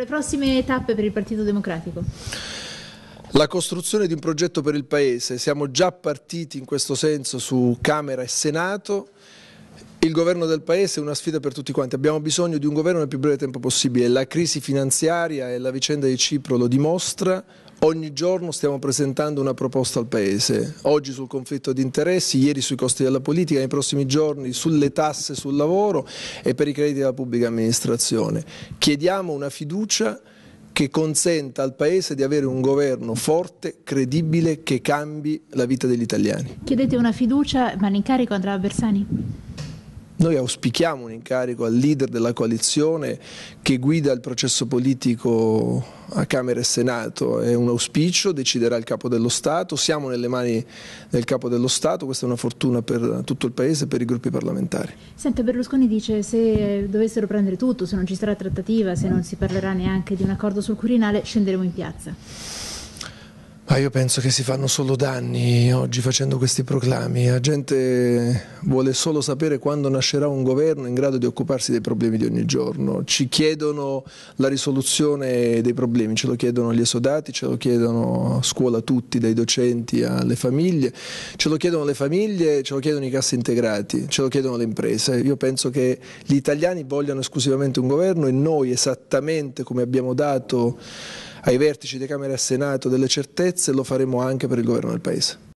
Le prossime tappe per il Partito Democratico? La costruzione di un progetto per il Paese, siamo già partiti in questo senso su Camera e Senato, il governo del Paese è una sfida per tutti quanti, abbiamo bisogno di un governo nel più breve tempo possibile, la crisi finanziaria e la vicenda di Cipro lo dimostra, Ogni giorno stiamo presentando una proposta al Paese, oggi sul conflitto di interessi, ieri sui costi della politica, nei prossimi giorni sulle tasse sul lavoro e per i crediti della pubblica amministrazione. Chiediamo una fiducia che consenta al Paese di avere un governo forte, credibile, che cambi la vita degli italiani. Chiedete una fiducia, ma l'incarico andrà a Bersani? Noi auspichiamo un incarico al leader della coalizione che guida il processo politico a Camera e Senato, è un auspicio, deciderà il Capo dello Stato, siamo nelle mani del Capo dello Stato, questa è una fortuna per tutto il Paese e per i gruppi parlamentari. Senta, Berlusconi dice che se dovessero prendere tutto, se non ci sarà trattativa, se non si parlerà neanche di un accordo sul Quirinale, scenderemo in piazza. Ah, io penso che si fanno solo danni oggi facendo questi proclami. La gente vuole solo sapere quando nascerà un governo in grado di occuparsi dei problemi di ogni giorno. Ci chiedono la risoluzione dei problemi, ce lo chiedono gli esodati, ce lo chiedono a scuola tutti, dai docenti alle famiglie, ce lo chiedono le famiglie, ce lo chiedono i cassi integrati, ce lo chiedono le imprese. Io penso che gli italiani vogliano esclusivamente un governo e noi esattamente come abbiamo dato ai vertici di Camera e Senato delle certezze, lo faremo anche per il governo del Paese.